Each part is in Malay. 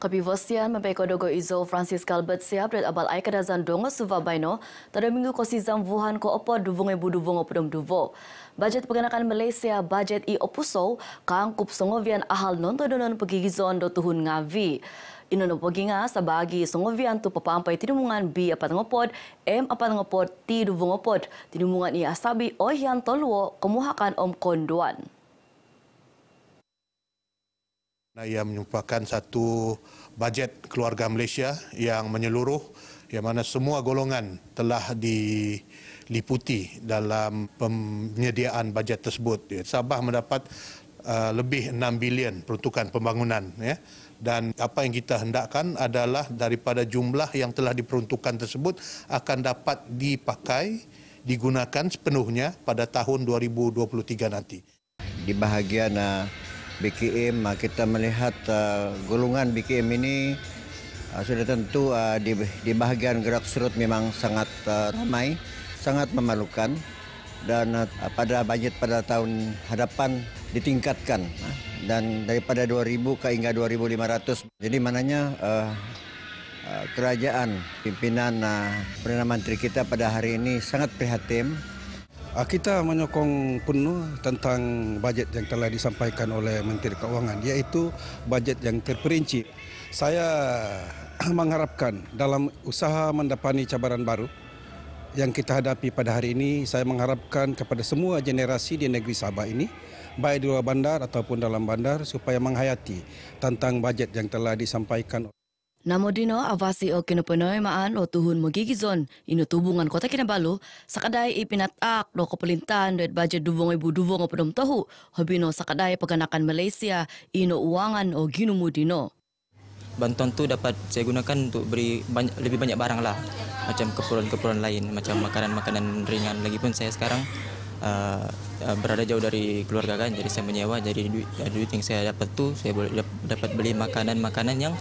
Kopi Vosian mempunyai kodogo Izo Francis Calbert siap dari abal air kedazan dongo suva baino tada minggu kosi zam Wuhan ko opo duvungai budu vungo pedom duvo. Bajet pengenakan Malaysia bajet i opuso kang kup songovian ahal non tada pergi pegigizon do tuhun ngavi inuno po ginga sa bagi sungovian tu papampay tinumungan B apat ngopod, M apat ngopod, T duvungopod. Tinumungan ni asabi o hiyan toluo kumuhakan om konduan. Ia merupakan satu bajet keluarga Malaysia yang menyeluruh yang mana semua golongan telah diliputi dalam penyediaan bajet tersebut. Ya, Sabah mendapat uh, lebih 6 bilion peruntukan pembangunan ya dan apa yang kita hendakkan adalah daripada jumlah yang telah diperuntukkan tersebut akan dapat dipakai digunakan sepenuhnya pada tahun 2023 nanti. Di bahagian ah, BKM ah, kita melihat ah, golongan BKM ini sudah tentu di bahagian gerak serut memang sangat ramai, sangat memalukan dan pada budget pada tahun hadapan ditingkatkan ha, dan daripada 2000 ke hingga 2500 jadi mananya uh, eh, eh, kerajaan pimpinan uh, Perdana Menteri kita pada hari ini sangat prihatin ah, kita menyokong penuh tentang bajet yang telah disampaikan oleh Menteri Keuangan iaitu bajet yang terperinci saya mengharapkan dalam usaha mendapani cabaran baru yang kita hadapi pada hari ini saya mengharapkan kepada semua generasi di negeri Sabah ini baik di luar bandar ataupun dalam bandar supaya menghayati tentang bajet yang telah disampaikan. Namo avasi o kinopenoy maan o tuhun magigizon ino tubungan kota Kinabalu sakadai ipinatak lo kapulintan doit budget dubong ibu dubong o pedom tahu habino sakadai paganakan Malaysia ino uangan o ginumu Bantuan tu dapat saya gunakan untuk beri banyak, lebih banyak barang lah macam keperluan-keperluan lain macam makanan-makanan ringan lagi pun saya sekarang Uh, uh, berada jauh dari keluarga kan jadi saya menyewa jadi duit, duit yang saya dapat tu, saya boleh dapat beli makanan makanan yang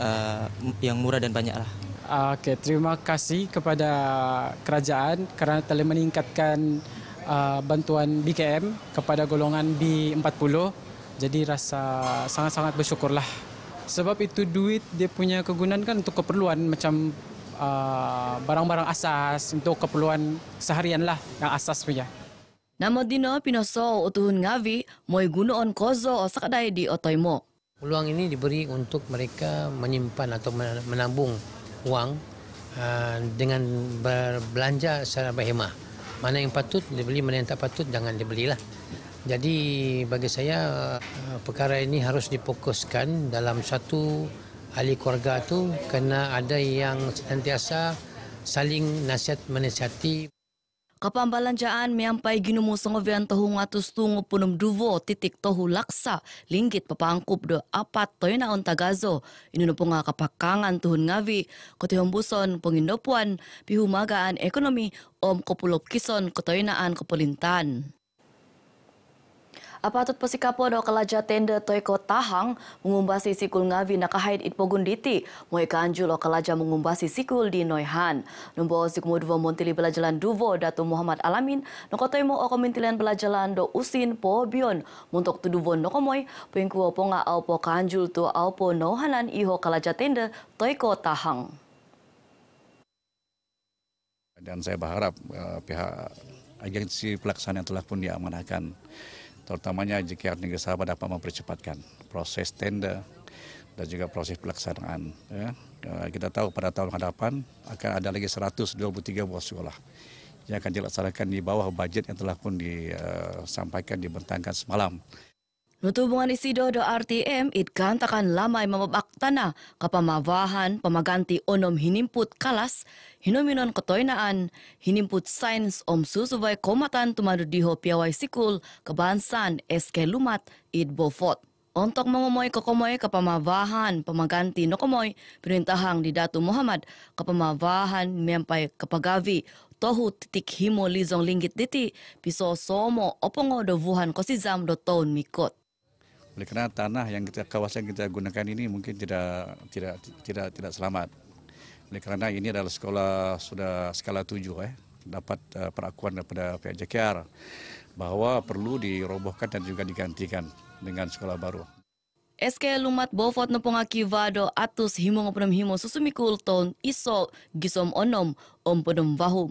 uh, yang murah dan banyak lah ah, okay, terima kasih kepada kerajaan kerana telah meningkatkan bantuan BKM kepada golongan B40. Jadi rasa sangat-sangat bersyukurlah. Sebab itu duit dia punya kegunaan kan untuk keperluan macam barang-barang asas untuk keperluan seharian lah yang asas punya. Namun dino pinoso utuhun ngavi moy gunoon kozo o di otoy mo. Peluang ini diberi untuk mereka menyimpan atau menabung wang uh, dengan berbelanja secara berhemah. Mana yang patut dibeli, mana yang tak patut jangan dibelilah. Jadi bagi saya uh, perkara ini harus dipokuskan dalam satu ahli keluarga itu kena ada yang sentiasa saling nasihat menasihati. Kapambalanjaan miampay ginumusang ovyan tahong atus tungo punom duvo titik tohu laksa linggit papangkup do apat toyo na tagazo. Inuno nga kapakangan tuhon ngavi kote kutihombuson pungindopuan pihumagaan ekonomi om kopulop kison kutoy naan kapulintan. Apatut Pasikapo do Kelaja Tenda Toiko Tahang mengumbasi sikul ngavi nakahait it pogunditi. Moy kanju lo Kelaja mengumbasi sikul di Noihan. Nombo sikmu duvo montili belajalan duvo datu Muhammad Alamin. Nokotoy mo o belajalan do usin po bion. Muntok tu duvo nokomoy pengku opo nga opo kanjul tu opo nohanan iho Kelaja Tenda Toiko Tahang. Dan saya berharap eh, pihak agensi pelaksanaan telah pun diamanahkan terutamanya JKR Negeri Sabah dapat mempercepatkan proses tender dan juga proses pelaksanaan. Ya. Eh, kita tahu pada tahun hadapan akan ada lagi 123 buah sekolah yang akan dilaksanakan di bawah budget yang telah pun disampaikan eh, dibentangkan semalam. Nutubungan ni Sido do RTM it gantakan lamay mamabak tanah kapamawahan pamaganti onom hinimput kalas hinuminon ketoinaan hinimput sains om susubay komatan tumadu diho piawai sikul kebansan SK Lumat it bofot. Untuk mengumumai kekomoi kepemavahan pemaganti nokomoi perintahang di Datu Muhammad kepemavahan miampai kepagavi tohu titik himo lizong linggit diti piso somo opongo do kosizam do tahun mikot. oleh karena tanah yang kita kawasan yang kita gunakan ini mungkin tidak tidak tidak tidak selamat oleh karena ini adalah sekolah sudah skala 7 eh, dapat uh, perakuan daripada pihak JKR bahwa perlu dirobohkan dan juga digantikan dengan sekolah baru. SK lumat bofot atus himong himo gisom onom om vahu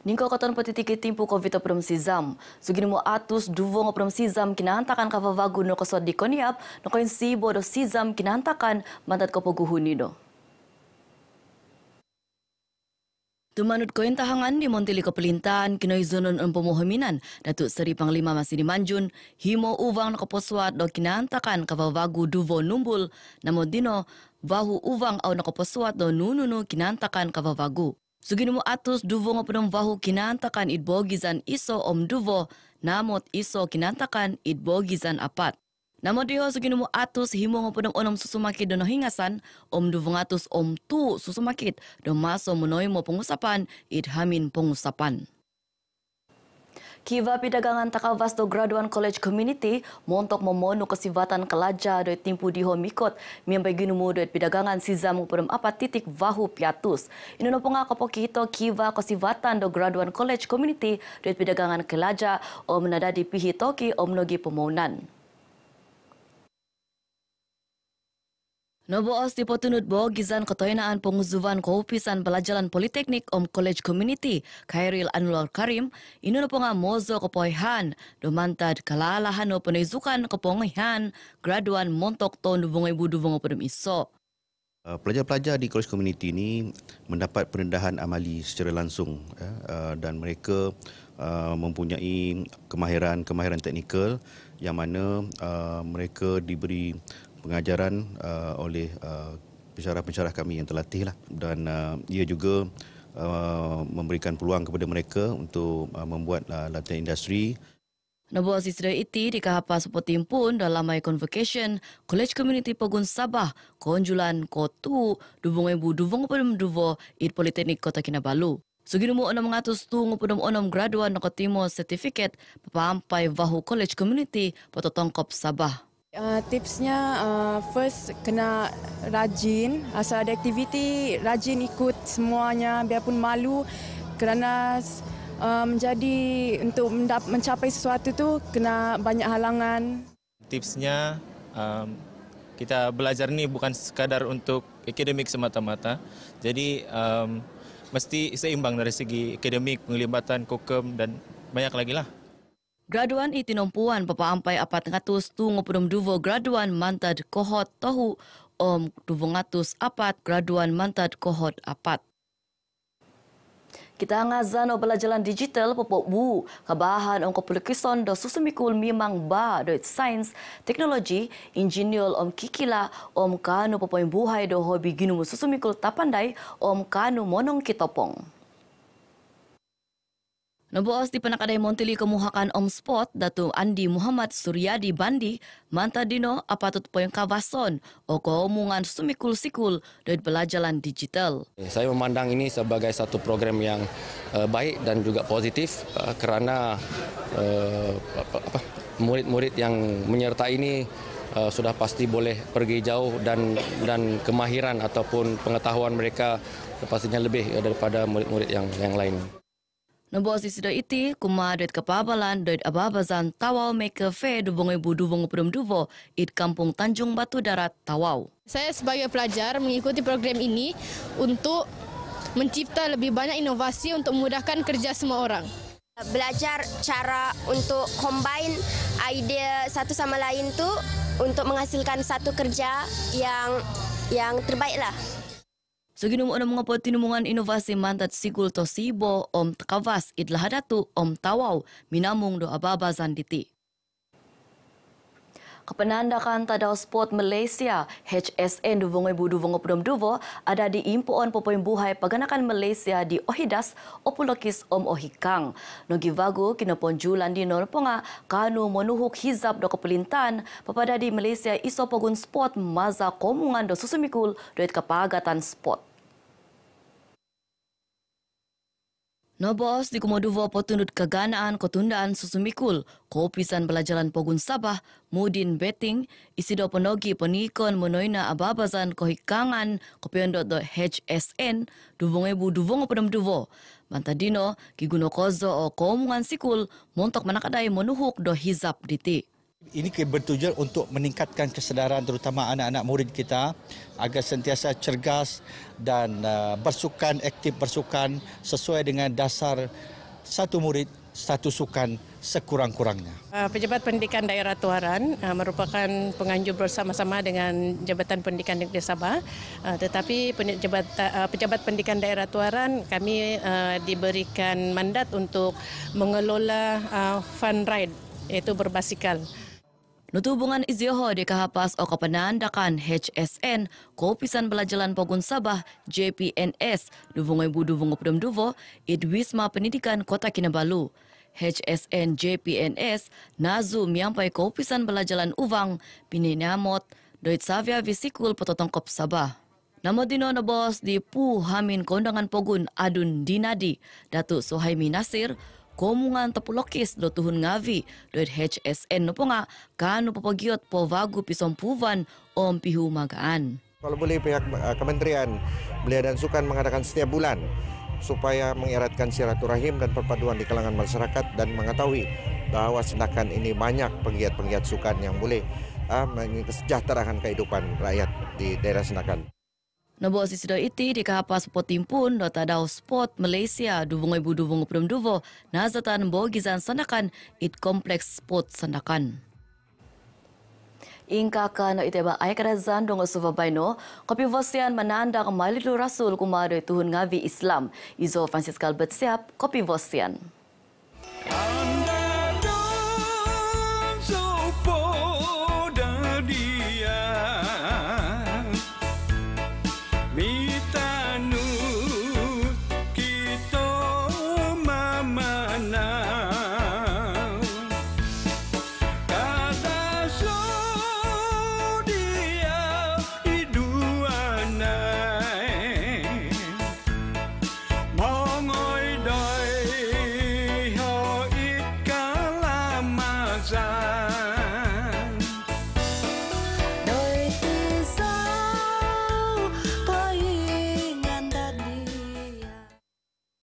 Ningko katon pati tiki timpu ko vito sizam. Sugini mo atus duvo ngo prom sizam kinahantakan ka vavagu no kosod di konyap no koin sibo do sizam kinahantakan mantat ko poguhuni do. Tumanut koin tahangan di Montili Kepelintahan, kinoi zonon on pemohaminan, Datuk Seri Panglima Masih Dimanjun, himo uvang ko poswat do kinahantakan ka vavagu duvo numbul, namo dino, vahu uvang au nako poswat do nununu kinahantakan ka vavagu. Suginumu atus duvo nga punong vahu kinantakan itbogizan iso om duvo namot iso kinantakan itbogizan apat. Namot diho suginumu atus himo nga onom susumakit do hingasan om duvo ngatus om tu susumakit do maso menoy pengusapan idhamin pengusapan. Kiva Pidagangan Takal Vasto Graduan College Community montok memenuh kesibatan kelaja dari timpu di Homikot miampai ginumu dari pidagangan siza mengupadam apa titik vahu piatus. Inuno punga kapokito Kiva kesibatan do Graduan College Community dari pidagangan kelaja om nadadi pihitoki om nogi pemunan. Nobos dipotunut bo gizan ketoinaan penguzuvan kohupisan pelajaran politeknik om college community Khairil Anwar Karim inu inun ponga mozo kepoihan domantad kalalahan penizukan kepongihan graduan montok tahun dubungai budu bungai uh, Pelajar-pelajar di college community ini mendapat perendahan amali secara langsung ya. uh, dan mereka uh, mempunyai kemahiran-kemahiran teknikal yang mana mereka diberi pengajaran uh, oleh uh, pensyarah-pensyarah kami yang terlatih lah. dan uh, ia juga uh, memberikan peluang kepada mereka untuk uh, membuat uh, latihan industri. Nombor asisten itu di Kahapas Sepotim pun dalam My Convocation, College Community Pegun Sabah, Konjulan Kotu, Dubung Ibu Dubung Pudum Duvo, Id Politeknik Kota Kinabalu. Sugi nombor ratus tu ngupudum enam graduan Nokotimo sertifikat Pempai Wahu College Community, Pototongkop Sabah. Uh, tipsnya uh, first kena rajin asal ada aktiviti rajin ikut semuanya biarpun malu kerana ah, menjadi untuk mencapai sesuatu tu kena banyak halangan tipsnya um, kita belajar ni bukan sekadar untuk akademik semata-mata jadi um, mesti seimbang dari segi akademik penglibatan kokem dan banyak lagi lah Graduan iti nompuan bapa ampai 400 tu ngopudum duvo graduan mantad kohot tohu om duvo ngatus apat graduan mantad kohot apat. Kita ngazan o belajalan digital popok bu. Kabahan ong kapulikison do susumikul mimang ba do science, teknologi, engineer om kikila om kano popoin buhay do hobi ginumu susumikul tapandai om kano monong kitopong. Nubuas di penakadai Montili kemuhakan Om Spot, Datu Andi Muhammad Suryadi Bandi, Manta Dino Apatut Poyang Kavason, Oko Omungan Sumikul Sikul, Doit Belajalan Digital. Eh, saya memandang ini sebagai satu program yang eh, baik dan juga positif eh, kerana murid-murid yang menyerta ini sudah pasti boleh pergi jauh dan dan kemahiran ataupun pengetahuan mereka pastinya lebih daripada murid-murid yang yang lain. Nombor sisi do iti, kuma duit kepabalan, duit ababazan, tawau meka fe dubungi bu dubung perum duvo, id kampung Tanjung Batu Darat, tawau. Saya sebagai pelajar mengikuti program ini untuk mencipta lebih banyak inovasi untuk memudahkan kerja semua orang. Belajar cara untuk combine idea satu sama lain tu untuk menghasilkan satu kerja yang yang terbaiklah. lah. So ginumo na mengapa po tinumungan inovasi mantat sigul to sibo om takavas idlahadatu om tawau minamung do ababazan diti. Kapanandakan tadaw Sport Malaysia, HSN Duvungoy Budu Vungo Pudom Duvo, ada di impuan popoin buhay paganakan Malaysia di Ohidas, Opulokis Om Ohikang. Nogivago, kinapon julan di Norponga, kanu monuhuk hizab do kapulintan, papada di Malaysia isopogun pagun sport maza komungan do susumikul doit kapagatan sport. No bos, di komoduvo potundut keganaan kotundaan susumikul, kopisan belajaran pogun Sabah, mudin beting, isido penogi penikon menoina ababazan kohikangan kopian kopiondot do HSN, duvongebu duvongo penem duvo. Mantadino, kiguno kozo o komungan sikul, montok manakadai menuhuk do hizab ditik. Ini bertujuan untuk meningkatkan kesedaran terutama anak-anak murid kita agar sentiasa cergas dan uh, bersukan, aktif bersukan sesuai dengan dasar satu murid, satu sukan sekurang-kurangnya. Uh, Pejabat Pendidikan Daerah Tuaran uh, merupakan penganjur bersama-sama dengan Jabatan Pendidikan Negeri Sabah. Tetapi Pejabat Pendidikan Daerah Tuaran kami diberikan mandat untuk mengelola fun ride, iaitu berbasikal. Nutubungan Izioho di Kahapas Okapanan penandakan HSN, Kopisan Belajalan Pogun Sabah, JPNS, Duvungoy Buduvungo Pudomduvo, Idwisma Pendidikan Kota Kinabalu. HSN JPNS, Nazu Miampai Kopisan Belajalan Uvang, Pininamot, Doit Savia Visikul Pototongkop Sabah. Nama dino na bos di Pu Kondangan Pogun Adun Dinadi, Datuk Suhaimi Nasir, komungan tepulokis do tuhun ngavi doit HSN no kanu papagiot po vagu pisompuvan om pihu magaan. Kalau boleh pihak eh, Kementerian Belia dan Sukan mengadakan setiap bulan supaya mengeratkan silaturahim dan perpaduan di kalangan masyarakat dan mengetahui bahwa senakan ini banyak penggiat-penggiat sukan yang boleh uh, menyejahterakan kehidupan rakyat di daerah Senakan. Nombor sisi do e iti di kahapa sport tim pun do tadau sport Malaysia duvung ibu duvung prem duvo nazatan bo gizan sandakan it kompleks Spot sandakan. Ingka ka no ite ba ay karazan dong suva baino kopi vosian manandak malilu rasul Kumare tuhun ngavi islam izo Francisca Albert siap kopi vosian.